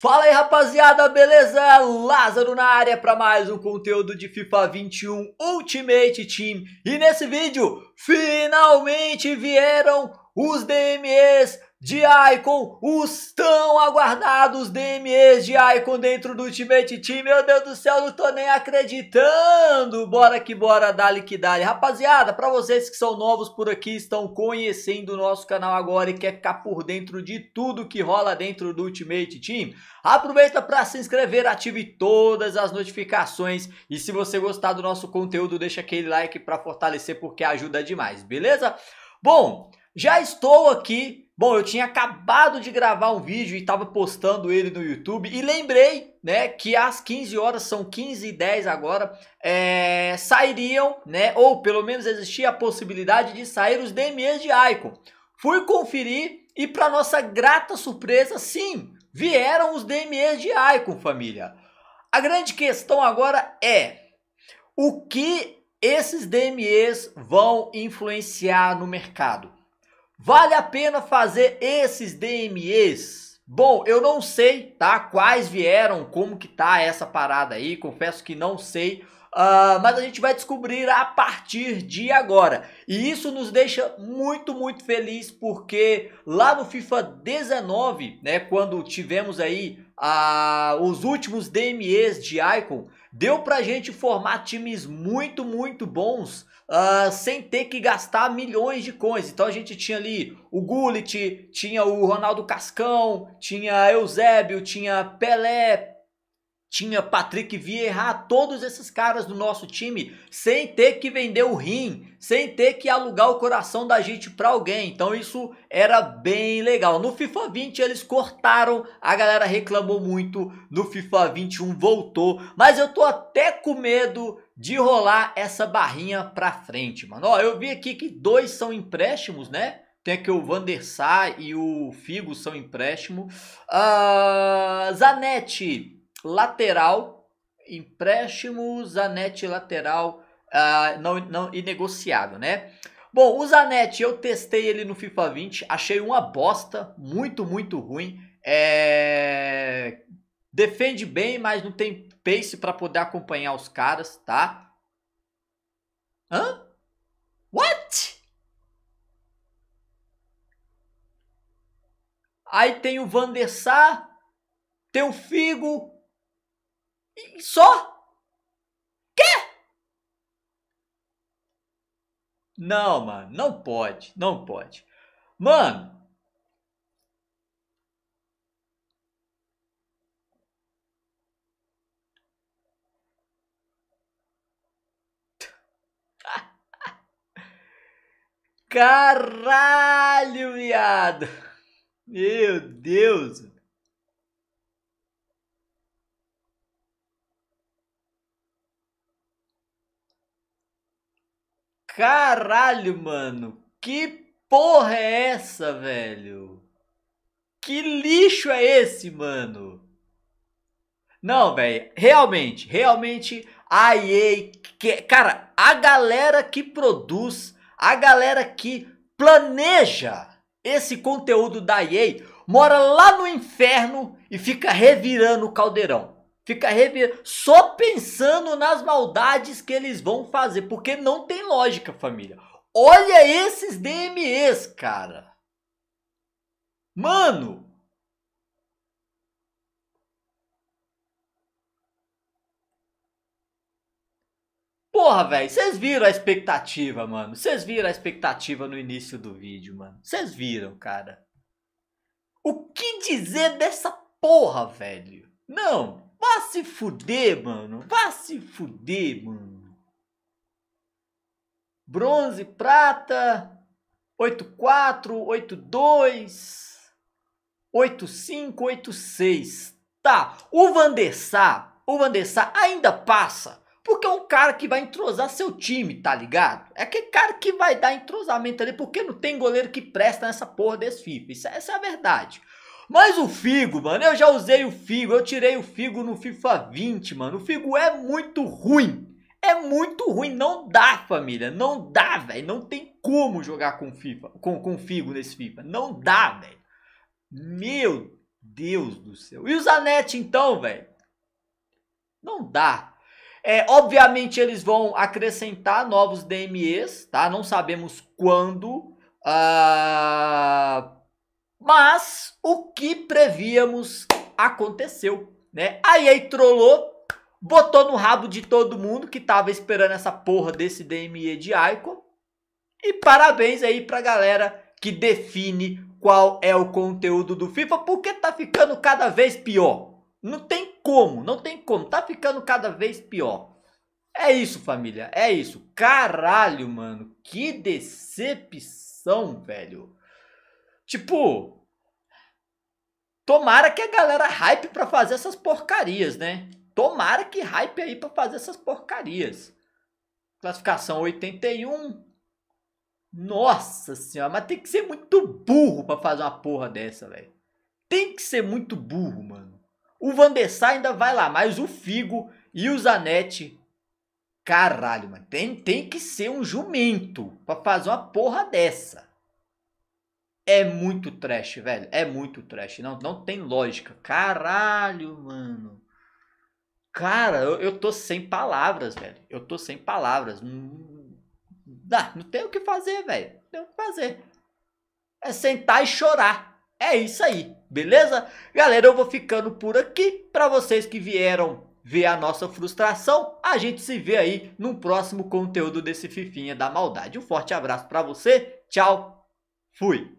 Fala aí rapaziada, beleza? Lázaro na área para mais um conteúdo de FIFA 21 Ultimate Team E nesse vídeo, finalmente vieram os DMEs de Icon, os tão aguardados DMEs de Icon dentro do Ultimate Team. Meu Deus do céu, não tô nem acreditando. Bora que bora, dali que dali. Rapaziada, para vocês que são novos por aqui, estão conhecendo o nosso canal agora e quer ficar por dentro de tudo que rola dentro do Ultimate Team, aproveita para se inscrever, ative todas as notificações e se você gostar do nosso conteúdo, deixa aquele like para fortalecer porque ajuda demais, beleza? Bom, já estou aqui. Bom, eu tinha acabado de gravar um vídeo e estava postando ele no YouTube e lembrei, né, que às 15 horas, são 15 e 10 agora, é, sairiam, né, ou pelo menos existia a possibilidade de sair os DMS de Icon. Fui conferir e para nossa grata surpresa, sim, vieram os DMS de Icon, família. A grande questão agora é, o que esses DMEs vão influenciar no mercado. Vale a pena fazer esses DMEs? Bom, eu não sei, tá? Quais vieram, como que tá essa parada aí, confesso que não sei. Uh, mas a gente vai descobrir a partir de agora. E isso nos deixa muito, muito feliz porque lá no FIFA 19, né, quando tivemos aí uh, os últimos DMEs de Icon, deu pra gente formar times muito, muito bons uh, sem ter que gastar milhões de coins. Então a gente tinha ali o Gullit, tinha o Ronaldo Cascão, tinha Eusébio, tinha Pelé, tinha Patrick Vieira, todos esses caras do nosso time, sem ter que vender o rim, sem ter que alugar o coração da gente para alguém. Então isso era bem legal. No FIFA 20 eles cortaram, a galera reclamou muito. No FIFA 21 voltou, mas eu tô até com medo de rolar essa barrinha para frente, mano. Ó, eu vi aqui que dois são empréstimos, né? Tem aqui o Van e o Figo são empréstimo. Uh, ah, Zanetti lateral, empréstimos Zanetti lateral uh, não, não, e negociado, né? Bom, o Zanetti, eu testei ele no FIFA 20, achei uma bosta, muito, muito ruim. É... Defende bem, mas não tem pace para poder acompanhar os caras, tá? Hã? What? Aí tem o Van der Sar, tem o Figo, e só? Quê? Não, mano, não pode, não pode. Mano, Caralho, viado! Meu Deus! Caralho, mano. Que porra é essa, velho? Que lixo é esse, mano? Não, velho. Realmente, realmente a EA, que, cara, a galera que produz, a galera que planeja esse conteúdo da EA mora lá no inferno e fica revirando o caldeirão. Fica arrebi... só pensando nas maldades que eles vão fazer, porque não tem lógica, família. Olha esses DMEs, cara. Mano, Porra, velho, vocês viram a expectativa, mano. Vocês viram a expectativa no início do vídeo, mano. Vocês viram, cara. O que dizer dessa porra, velho? Não. Vá se fuder, mano. Vá se fuder, mano. Bronze, prata, 84, 82, 85, 86. Tá, o Vandessá, o Vandessá ainda passa, porque é um cara que vai entrosar seu time, tá ligado? É aquele cara que vai dar entrosamento ali, porque não tem goleiro que presta nessa porra desse FIFA. Isso, essa é, é a verdade. Mas o Figo, mano, eu já usei o Figo, eu tirei o Figo no FIFA 20, mano. O Figo é muito ruim. É muito ruim, não dá, família. Não dá, velho. Não tem como jogar com FIFA, com, com Figo nesse FIFA. Não dá, velho. Meu Deus do céu. E o Zanetti, então, velho? Não dá. É, obviamente eles vão acrescentar novos DMEs, tá? Não sabemos quando. Ah, mas o que prevíamos aconteceu, né? Aí aí trollou, botou no rabo de todo mundo que tava esperando essa porra desse DME de Icon. E parabéns aí pra galera que define qual é o conteúdo do FIFA, porque tá ficando cada vez pior. Não tem como, não tem como, tá ficando cada vez pior. É isso, família, é isso. Caralho, mano, que decepção, velho. Tipo, tomara que a galera hype para fazer essas porcarias, né? Tomara que hype aí para fazer essas porcarias. Classificação 81. Nossa senhora, mas tem que ser muito burro para fazer uma porra dessa, velho. Tem que ser muito burro, mano. O Van der ainda vai lá, mas o Figo e o Zanetti. Caralho, mano. Tem, tem que ser um jumento pra fazer uma porra dessa. É muito trash, velho. É muito trash. Não, não tem lógica. Caralho, mano. Cara, eu, eu tô sem palavras, velho. Eu tô sem palavras. Não, não, tem o que fazer, velho. Não tem o que fazer. É sentar e chorar. É isso aí, beleza? Galera, eu vou ficando por aqui. Para vocês que vieram ver a nossa frustração, a gente se vê aí no próximo conteúdo desse Fifinha da Maldade. Um forte abraço para você. Tchau. Fui.